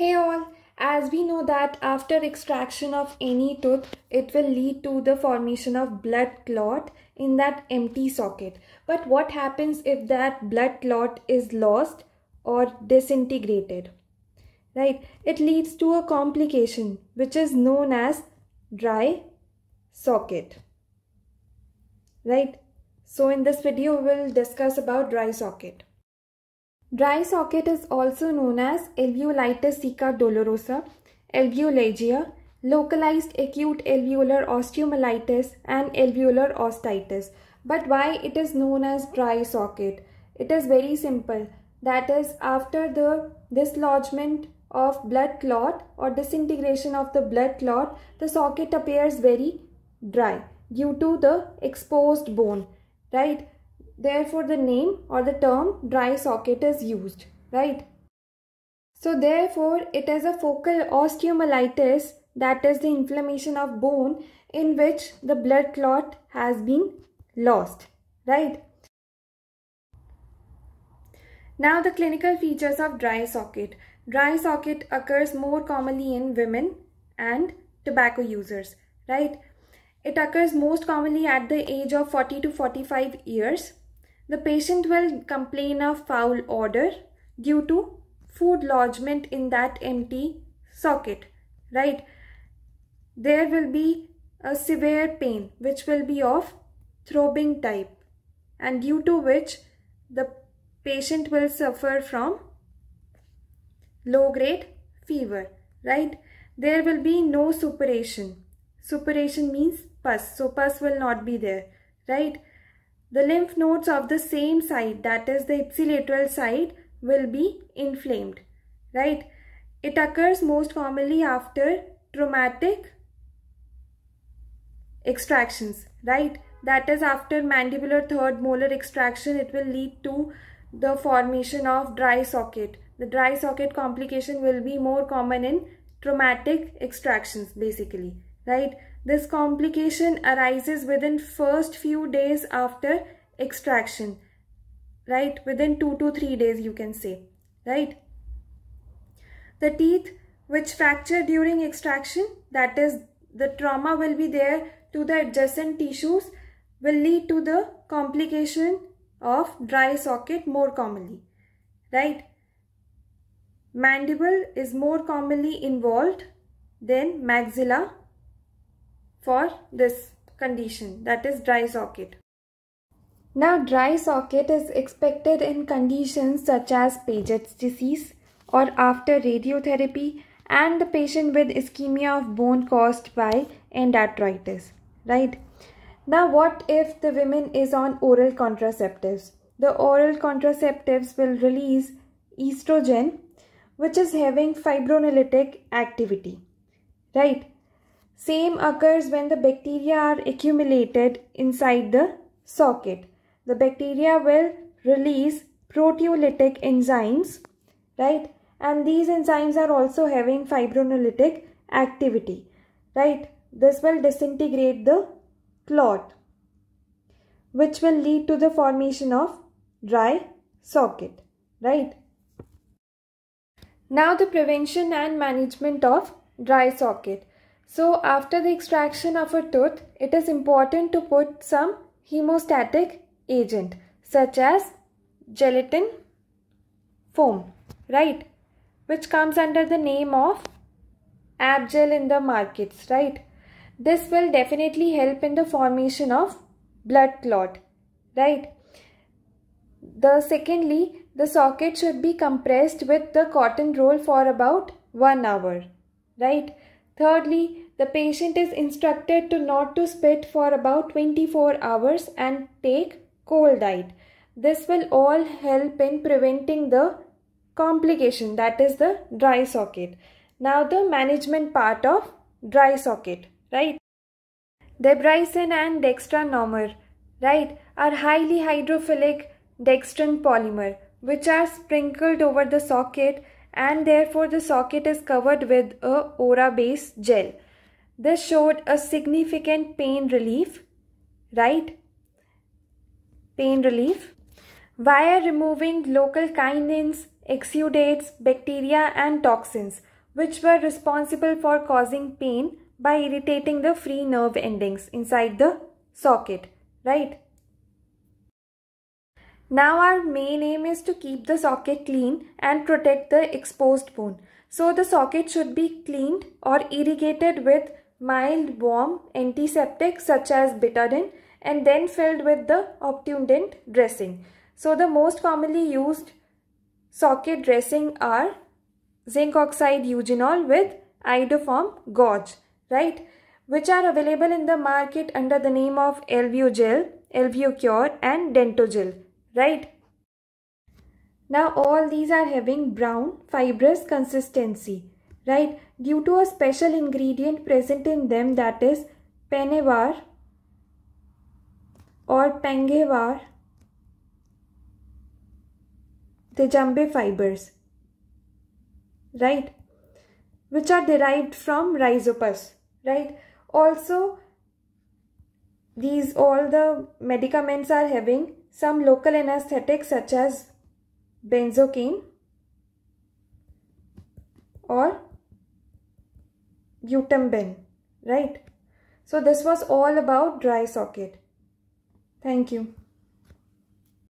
Hey all, as we know that after extraction of any tooth, it will lead to the formation of blood clot in that empty socket. But what happens if that blood clot is lost or disintegrated? Right, it leads to a complication which is known as dry socket. Right, so in this video we will discuss about dry socket. Dry socket is also known as alveolitis seca dolorosa, alveolagia, localized acute alveolar osteomyelitis and alveolar osteitis. But why it is known as dry socket? It is very simple. That is after the dislodgement of blood clot or disintegration of the blood clot, the socket appears very dry due to the exposed bone, right? Therefore, the name or the term dry socket is used, right? So therefore, it is a focal osteomyelitis that is the inflammation of bone in which the blood clot has been lost, right? Now the clinical features of dry socket. Dry socket occurs more commonly in women and tobacco users, right? It occurs most commonly at the age of 40 to 45 years the patient will complain of foul odor due to food lodgement in that empty socket, right? There will be a severe pain which will be of throbbing type and due to which the patient will suffer from low grade fever, right? There will be no suppuration. Suppuration means pus, so pus will not be there, right? The lymph nodes of the same side, that is the ipsilateral side, will be inflamed, right? It occurs most commonly after traumatic extractions, right? That is after mandibular third molar extraction, it will lead to the formation of dry socket. The dry socket complication will be more common in traumatic extractions basically, right? This complication arises within first few days after extraction, right? Within two to three days, you can say, right? The teeth which fracture during extraction, that is the trauma will be there to the adjacent tissues will lead to the complication of dry socket more commonly, right? Mandible is more commonly involved than maxilla for this condition that is dry socket. Now dry socket is expected in conditions such as Paget's disease or after radiotherapy and the patient with ischemia of bone caused by endarthritis, right? Now what if the women is on oral contraceptives? The oral contraceptives will release estrogen which is having fibrinolytic activity, right? Same occurs when the bacteria are accumulated inside the socket. The bacteria will release proteolytic enzymes, right? And these enzymes are also having fibrinolytic activity, right? This will disintegrate the clot, which will lead to the formation of dry socket, right? Now the prevention and management of dry socket. So after the extraction of a tooth, it is important to put some hemostatic agent such as gelatin foam, right? Which comes under the name of Abgel in the markets, right? This will definitely help in the formation of blood clot, right? The secondly, the socket should be compressed with the cotton roll for about 1 hour, right? Thirdly, the patient is instructed to not to spit for about 24 hours and take cold diet. This will all help in preventing the complication that is the dry socket. Now the management part of dry socket, right? Debrycin and dextranomer, right, are highly hydrophilic dextrin polymer which are sprinkled over the socket and therefore the socket is covered with a Ora-based gel. This showed a significant pain relief, right? Pain relief. Via removing local kinins, exudates, bacteria and toxins which were responsible for causing pain by irritating the free nerve endings inside the socket, right? Now our main aim is to keep the socket clean and protect the exposed bone. So the socket should be cleaned or irrigated with mild warm antiseptic such as Betadine and then filled with the obtundent dressing. So the most commonly used socket dressing are zinc oxide eugenol with iodoform gauze, right? Which are available in the market under the name of Elvio Gel, Elvio Cure and Dentogel right? Now all these are having brown fibrous consistency, right? Due to a special ingredient present in them that is penevar or pangevar, the jambe fibers, right? Which are derived from rhizopus, right? Also, these all the medicaments are having some local anesthetics such as benzocaine or utamben, right? So this was all about dry socket. Thank you.